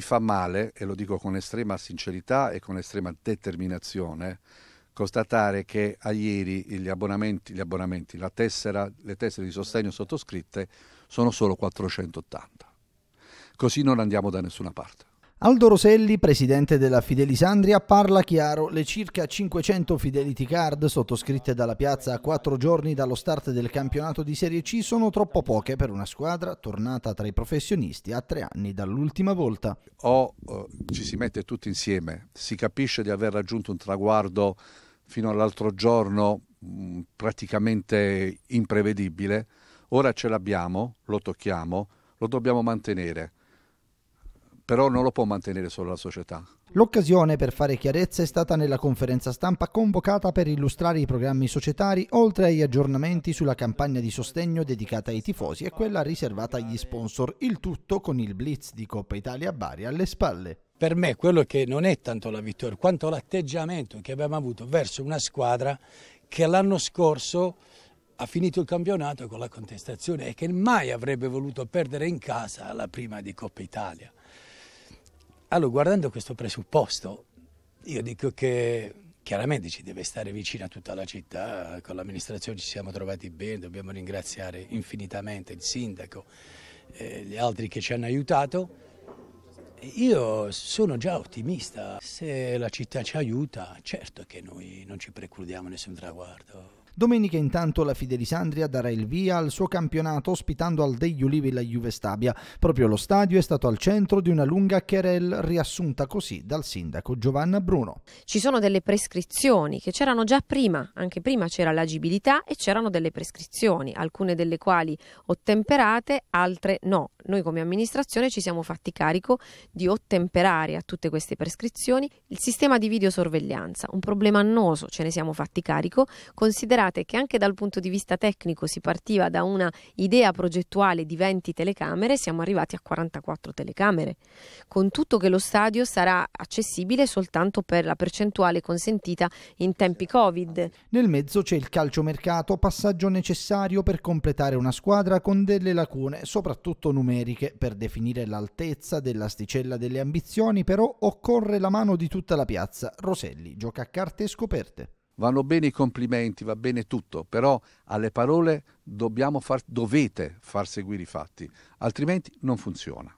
fa male, e lo dico con estrema sincerità e con estrema determinazione, constatare che a ieri gli abbonamenti, gli abbonamenti tessera, le tessere di sostegno sottoscritte sono solo 480. Così non andiamo da nessuna parte. Aldo Roselli, presidente della Fidelisandria, parla chiaro. Le circa 500 Fidelity Card sottoscritte dalla piazza a quattro giorni dallo start del campionato di Serie C sono troppo poche per una squadra tornata tra i professionisti a tre anni dall'ultima volta. O eh, ci si mette tutti insieme, si capisce di aver raggiunto un traguardo fino all'altro giorno mh, mm, praticamente imprevedibile, ora ce l'abbiamo, lo tocchiamo, lo dobbiamo mantenere però non lo può mantenere solo la società. L'occasione per fare chiarezza è stata nella conferenza stampa convocata per illustrare i programmi societari, oltre agli aggiornamenti sulla campagna di sostegno dedicata ai tifosi e quella riservata agli sponsor, il tutto con il blitz di Coppa Italia Bari alle spalle. Per me quello che non è tanto la vittoria, quanto l'atteggiamento che abbiamo avuto verso una squadra che l'anno scorso ha finito il campionato con la contestazione e che mai avrebbe voluto perdere in casa la prima di Coppa Italia. Allora, guardando questo presupposto, io dico che chiaramente ci deve stare vicino a tutta la città, con l'amministrazione ci siamo trovati bene, dobbiamo ringraziare infinitamente il sindaco e gli altri che ci hanno aiutato. Io sono già ottimista, se la città ci aiuta, certo che noi non ci precludiamo nessun traguardo. Domenica intanto la Fidelisandria darà il via al suo campionato ospitando al degli Ulivi la Juve Stabia. Proprio lo stadio è stato al centro di una lunga querel riassunta così dal sindaco Giovanna Bruno. Ci sono delle prescrizioni che c'erano già prima, anche prima c'era l'agibilità e c'erano delle prescrizioni, alcune delle quali ottemperate, altre no. Noi come amministrazione ci siamo fatti carico di ottemperare a tutte queste prescrizioni il sistema di videosorveglianza, un problema annoso, ce ne siamo fatti carico, considerato dimostrate che anche dal punto di vista tecnico si partiva da una idea progettuale di 20 telecamere, siamo arrivati a 44 telecamere, con tutto che lo stadio sarà accessibile soltanto per la percentuale consentita in tempi Covid. Nel mezzo c'è il calciomercato, passaggio necessario per completare una squadra con delle lacune, soprattutto numeriche, per definire l'altezza dell'asticella delle ambizioni, però occorre la mano di tutta la piazza. Roselli gioca a carte scoperte vanno bene i complimenti, va bene tutto, però alle parole dobbiamo far, dovete far seguire i fatti, altrimenti non funziona.